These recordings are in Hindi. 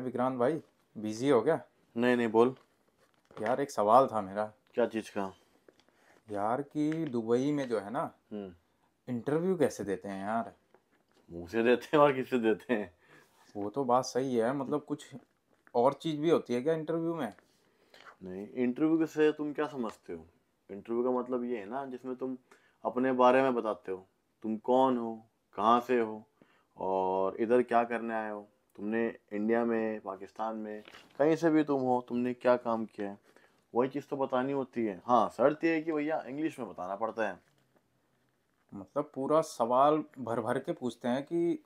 विक्रांत भाई बिजी हो गया नहीं नहीं बोल यार एक सवाल था मेरा क्या चीज का यार कि दुबई में जो है ना इंटरव्यू हम्म। कैसे देते हैं यार मुँह से देते हैं और किससे देते हैं वो तो बात सही है मतलब कुछ और चीज भी होती है क्या इंटरव्यू में नहीं इंटरव्यू से तुम क्या समझते हो इंटरव्यू का मतलब ये है ना जिसमें तुम अपने बारे में बताते हो तुम कौन हो कहाँ से हो और इधर क्या करने आए हो तुमने इंडिया में पाकिस्तान में कहीं से भी तुम हो तुमने क्या काम किया है वही चीज़ तो बतानी होती है हाँ शर्त यह है कि भैया इंग्लिश में बताना पड़ता है मतलब पूरा सवाल भर भर के पूछते हैं कि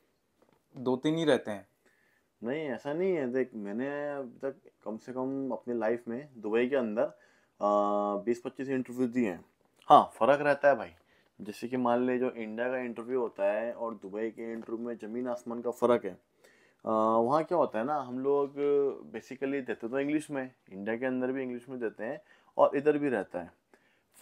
दो तीन ही रहते हैं नहीं ऐसा नहीं है देख मैंने अब तक कम से कम अपने लाइफ में दुबई के अंदर बीस पच्चीस इंटरव्यू दिए हैं हाँ फ़र्क रहता है भाई जैसे कि मान ले जो इंडिया का इंटरव्यू होता है और दुबई के इंटरव्यू में ज़मीन आसमान का फ़र्क है वहाँ क्या होता है ना हम लोग बेसिकली देते तो इंग्लिश में इंडिया के अंदर भी इंग्लिश में देते हैं और इधर भी रहता है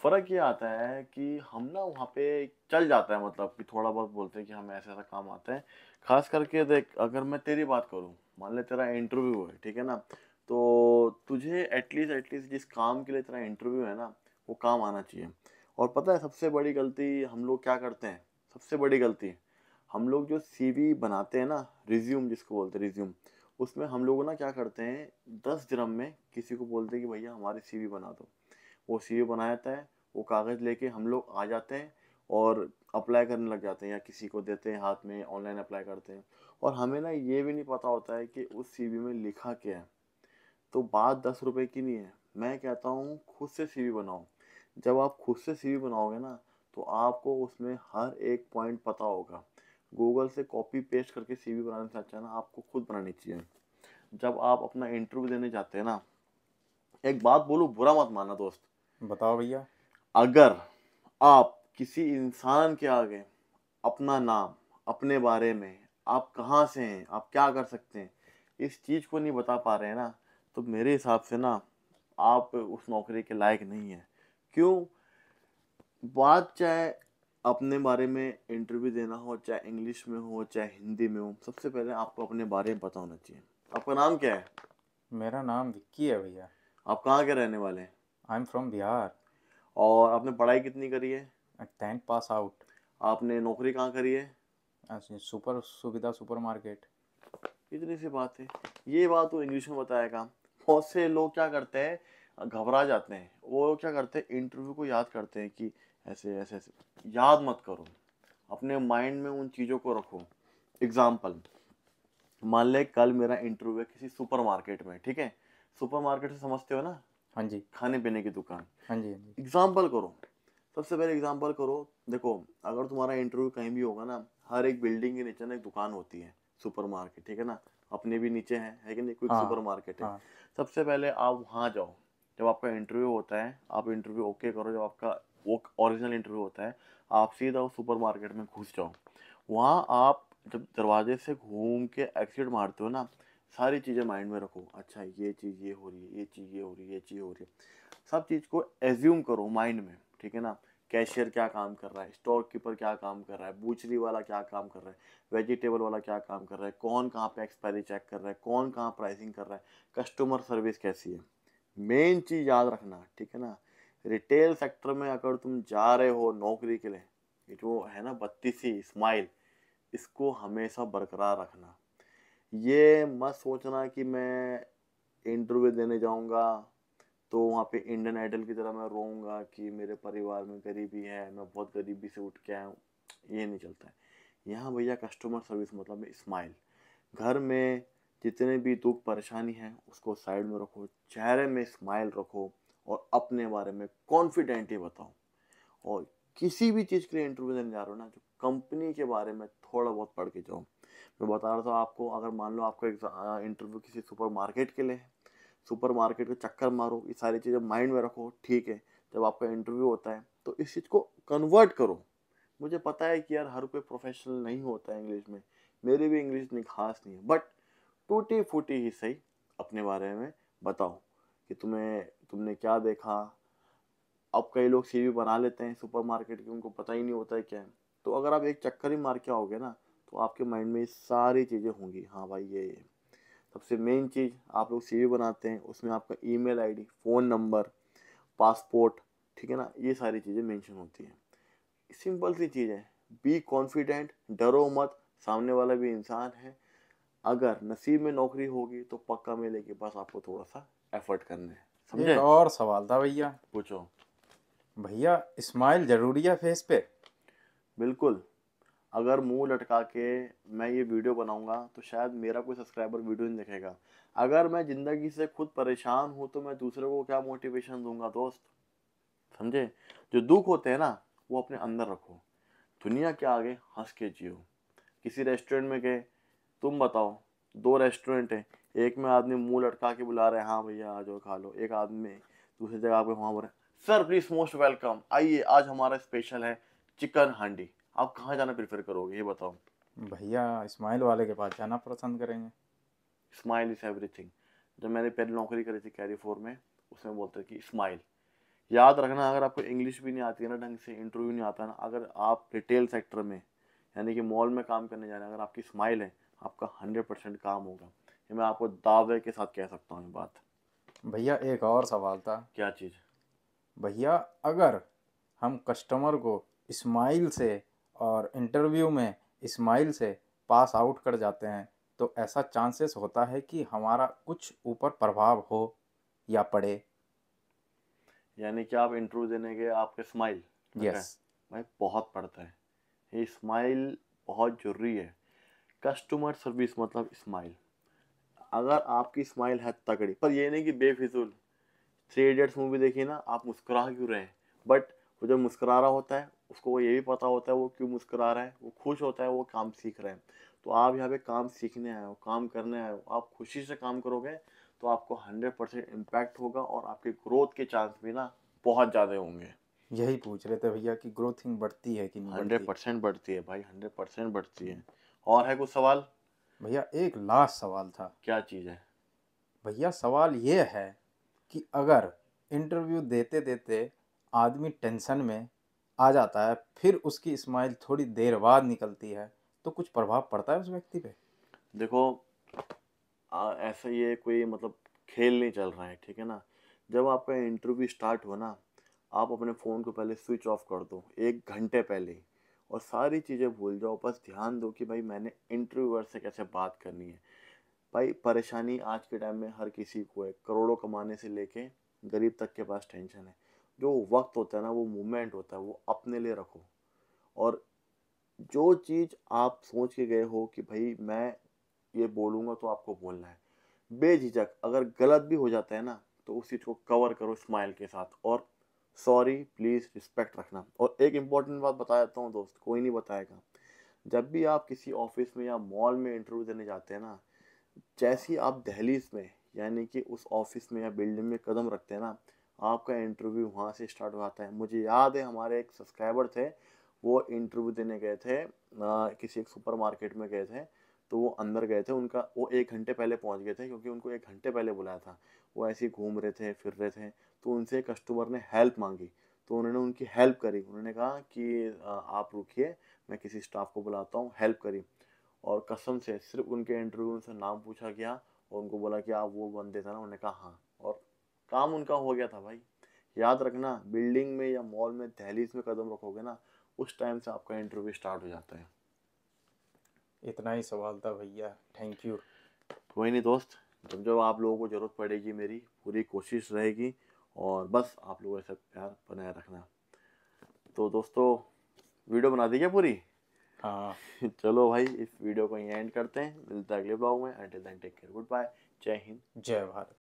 फ़र्क ये आता है कि हम ना वहाँ पे चल जाता है मतलब कि थोड़ा बहुत बोलते हैं कि हमें ऐसा ऐसा काम आता है खास करके देख अगर मैं तेरी बात करूँ मान ले तेरा इंटरव्यू है ठीक है ना तो तुझे एटलीस्ट एटलीस्ट जिस काम के लिए तेरा इंटरव्यू है ना वो काम आना चाहिए और पता है सबसे बड़ी गलती हम लोग क्या करते हैं सबसे बड़ी गलती हम लोग जो सी बनाते हैं ना रिज्यूम जिसको बोलते हैं रिज्यूम उसमें हम लोग ना क्या करते हैं दस ड्रम में किसी को बोलते हैं कि भैया हमारी सी बना दो वो सी बना जाता है वो कागज़ लेके हम लोग आ जाते हैं और अप्लाई करने लग जाते हैं या किसी को देते हैं हाथ में ऑनलाइन अप्लाई करते हैं और हमें ना ये भी नहीं पता होता है कि उस सी में लिखा क्या है तो बात दस रुपये की नहीं है मैं कहता हूँ खुद से सी बनाओ जब आप खुद से सी बनाओगे ना तो आपको उसमें हर एक पॉइंट पता होगा गूगल से कॉपी पेस्ट करके सीवी बनाने से अच्छा ना आपको खुद बनानी चाहिए जब आप अपना इंटरव्यू देने जाते हैं ना एक बात बोलो बुरा मत माना दोस्त बताओ भैया अगर आप किसी इंसान के आगे अपना नाम अपने बारे में आप कहाँ से हैं आप क्या कर सकते हैं इस चीज़ को नहीं बता पा रहे हैं ना तो मेरे हिसाब से ना आप उस नौकरी के लायक नहीं है क्यों बात चाहे अपने बारे में इंटरव्यू देना हो चाहे इंग्लिश में हो चाहे हिंदी में हो सबसे पहले आपको अपने बारे में पता होना चाहिए आपका नाम क्या है मेरा नाम विक्की है भैया आप कहाँ के रहने वाले हैं आई एम फ्रॉम बिहार और आपने पढ़ाई कितनी करी है टेंथ पास आउट आपने नौकरी कहाँ करी है सुपर सुविधा सुपर मार्केट इतनी सी बात है ये बात तो इंग्लिश में बताएगा बहुत से लोग क्या करते हैं घबरा जाते हैं वो क्या करते हैं इंटरव्यू को याद करते हैं कि ऐसे ऐसे ऐसे याद मत करो अपने माइंड में उन चीज़ों को रखो एग्जाम्पल मान लें कल मेरा इंटरव्यू है किसी सुपरमार्केट में ठीक है सुपरमार्केट से समझते हो ना हाँ जी खाने पीने की दुकान हाँ जी एग्जाम्पल हाँ करो सबसे पहले एग्जाम्पल करो देखो अगर तुम्हारा इंटरव्यू कहीं भी होगा ना हर एक बिल्डिंग के नीचे ना एक दुकान होती है सुपरमार्केट ठीक है ना अपने भी नीचे है, है कि नहीं कोई हाँ, सुपरमार्केट है हाँ। सबसे पहले आप वहाँ जाओ जब आपका इंटरव्यू होता है आप इंटरव्यू ओके करो जब आपका वो ओरिजिनल इंटरव्यू होता है आप सीधा उस सुपर मार्केट में घुस जाओ वहाँ आप जब दरवाजे से घूम के एक्सिट मारते हो ना सारी चीज़ें माइंड में रखो अच्छा ये चीज़ ये हो रही है ये चीज़ ये हो रही है ये चीज़ हो रही है सब चीज़ को एज्यूम करो माइंड में ठीक है ना कैशियर क्या काम कर रहा है स्टॉक कीपर क्या काम कर रहा है बूचरी वाला क्या काम कर रहा है वेजिटेबल वाला क्या काम कर रहा है कौन कहाँ पे एक्सपायरी चेक कर रहा है कौन कहाँ प्राइसिंग कर रहा है कस्टमर सर्विस कैसी है मेन चीज़ याद रखना ठीक है ना रिटेल सेक्टर में अगर तुम जा रहे हो नौकरी के लिए जो है ना बत्तीसी स्माइल इसको हमेशा बरकरार रखना ये मत सोचना कि मैं इंटरव्यू देने जाऊंगा तो वहाँ पे इंडियन आइडल की तरह मैं रोऊंगा कि मेरे परिवार में गरीबी है मैं बहुत गरीबी से उठ के आया हूँ ये नहीं चलता है यहाँ भैया कस्टमर सर्विस मतलब स्माइल घर में जितने भी दुख परेशानी है उसको साइड में रखो चेहरे में स्माइल रखो और अपने बारे में कॉन्फिडेंटली बताऊँ और किसी भी चीज़ के लिए इंटरव्यू देने जा रहा हूँ ना जो तो कंपनी के बारे में थोड़ा बहुत पढ़ के जाऊँ मैं बता रहा था आपको अगर मान लो आपका एक इंटरव्यू किसी सुपरमार्केट के लिए है सुपर मार्केट के चक्कर मारो ये सारी चीज़ें माइंड में रखो ठीक है जब आपका इंटरव्यू होता है तो इस चीज़ को कन्वर्ट करो मुझे पता है कि यार हर कोई प्रोफेशनल नहीं होता है इंग्लिश में मेरी भी इंग्लिश इतनी खास नहीं है बट टूटी फूटी ही सही अपने बारे में बताओ कि तुम्हें तुमने क्या देखा अब कई लोग सी बना लेते हैं सुपर मार्केट के उनको पता ही नहीं होता है क्या है तो अगर आप एक चक्कर ही मार के आओगे ना तो आपके माइंड में सारी चीज़ें होंगी हाँ भाई ये ये सबसे मेन चीज़ आप लोग सी बनाते हैं उसमें आपका email ID phone number passport ठीक है ना ये सारी चीज़ें मेंशन होती हैं सिंपल सी चीज़ है बी कॉन्फिडेंट डरो मत सामने वाला भी इंसान है अगर नसीब में नौकरी होगी तो पक्का मिलेगी बस आपको थोड़ा सा एफर्ट करने समझे और सवाल था भैया पूछो भैया स्माइल जरूरी है फेस पे बिल्कुल अगर मुंह लटका के मैं ये वीडियो बनाऊंगा तो शायद मेरा कोई सब्सक्राइबर वीडियो नहीं देखेगा अगर मैं ज़िंदगी से खुद परेशान हूँ तो मैं दूसरे को क्या मोटिवेशन दूंगा दोस्त समझे जो दुख होते हैं ना वो अपने अंदर रखो दुनिया के आगे हंस के जियो किसी रेस्टोरेंट में गए तुम बताओ दो रेस्टोरेंट हैं एक में आदमी मुंह लटका के बुला रहे हैं हाँ भैया आ जाओ खा लो एक आदमी दूसरी जगह आपके वहाँ पर सर प्लीज़ मोस्ट वेलकम आइए आज हमारा स्पेशल है चिकन हांडी आप कहाँ जाना प्रेफर करोगे ये बताओ भैया इस्माइल वाले के पास जाना पसंद करेंगे स्माइल इज़ एवरीथिंग जब मैंने पहले नौकरी करी थी कैरी फोर में उसमें बोलते कि स्माइल याद रखना अगर आपको इंग्लिश भी नहीं आती है ना ढंग से इंटरव्यू नहीं आता ना अगर आप रिटेल सेक्टर में यानी कि मॉल में काम करने जा रहे हैं अगर आपकी स्माइल है आपका हंड्रेड परसेंट काम होगा ये मैं आपको दावे के साथ कह सकता हूँ ये बात भैया एक और सवाल था क्या चीज़ भैया अगर हम कस्टमर को इस्माइल से और इंटरव्यू में इस्माइल से पास आउट कर जाते हैं तो ऐसा चांसेस होता है कि हमारा कुछ ऊपर प्रभाव हो या पड़े यानी कि आप इंटरव्यू देने के आपके स्माइल यस भाई बहुत पड़ता है ये स्माइल बहुत ज़रूरी है कस्टमर सर्विस मतलब स्माइल अगर आपकी स्माइल है तगड़ी पर यह नहीं कि बेफिजूल थ्री इडियट्स मूवी देखिए ना आप मुस्कुरा क्यों रहे हैं बट वो जो मुस्करा रहा होता है उसको वो ये भी पता होता है वो क्यों मुस्करा रहा है वो खुश होता है वो काम सीख रहे हैं तो आप यहाँ पे काम सीखने आए हो काम करने आए हो आप खुशी से काम करोगे तो आपको हंड्रेड परसेंट इम्पैक्ट होगा और आपके ग्रोथ के चांस भी ना बहुत ज़्यादा होंगे यही पूछ रहे थे भैया कि ग्रोथिंग बढ़ती है कि नहीं हंड्रेड परसेंट बढ़ती है भाई हंड्रेड परसेंट बढ़ती है और है कुछ सवाल भैया एक लास्ट सवाल था क्या चीज़ है भैया सवाल ये है कि अगर इंटरव्यू देते देते आदमी टेंशन में आ जाता है फिर उसकी स्माइल थोड़ी देर बाद निकलती है तो कुछ प्रभाव पड़ता है उस व्यक्ति पे देखो आ, ऐसा ये कोई मतलब खेल नहीं चल रहा है ठीक है ना जब आपका इंटरव्यू स्टार्ट हो ना आप अपने फ़ोन को पहले स्विच ऑफ कर दो एक घंटे पहले ही और सारी चीज़ें भूल जाओ बस ध्यान दो कि भाई मैंने इंटरव्यूअर से कैसे बात करनी है भाई परेशानी आज के टाइम में हर किसी को है करोड़ों कमाने से लेके गरीब तक के पास टेंशन है जो वक्त होता है ना वो मोमेंट होता है वो अपने लिए रखो और जो चीज़ आप सोच के गए हो कि भाई मैं ये बोलूँगा तो आपको बोलना है बेझिझक अगर गलत भी हो जाता है ना तो उस चीज़ को कवर करो स्माइल के साथ और सॉरी प्लीज़ रिस्पेक्ट रखना और एक इम्पॉर्टेंट बात बता देता हूँ दोस्त कोई नहीं बताएगा जब भी आप किसी ऑफिस में या मॉल में इंटरव्यू देने जाते हैं ना जैसे आप दहलीज में यानी कि उस ऑफिस में या बिल्डिंग में कदम रखते हैं ना आपका इंटरव्यू वहाँ से स्टार्ट हो जाता है मुझे याद है हमारे एक सब्सक्राइबर थे वो इंटरव्यू देने गए थे आ, किसी एक सुपरमार्केट में गए थे तो वो अंदर गए थे उनका वो एक घंटे पहले पहुंच गए थे क्योंकि उनको एक घंटे पहले बुलाया था वो ऐसे घूम रहे थे फिर रहे थे तो उनसे कस्टमर ने हेल्प मांगी तो उन्होंने उनकी हेल्प करी उन्होंने कहा कि आप रुकिए मैं किसी स्टाफ को बुलाता हूँ हेल्प करी और कसम से सिर्फ उनके इंटरव्यू से नाम पूछा गया और उनको बोला कि आप वो बंदे थे ना उन्होंने कहा हाँ और काम उनका हो गया था भाई याद रखना बिल्डिंग में या मॉल में दहलीज में कदम रखोगे ना उस टाइम से आपका इंटरव्यू स्टार्ट हो जाता है इतना ही सवाल था भैया थैंक यू कोई नहीं दोस्त जब जब आप लोगों को ज़रूरत पड़ेगी मेरी पूरी कोशिश रहेगी और बस आप लोगों ऐसा प्यार बनाए रखना तो दोस्तों वीडियो बना दी क्या पूरी हाँ चलो भाई इस वीडियो को यहीं एंड करते हैं मिलते हैं अगले ब्लॉग में until take care good bye जय हिंद जय भारत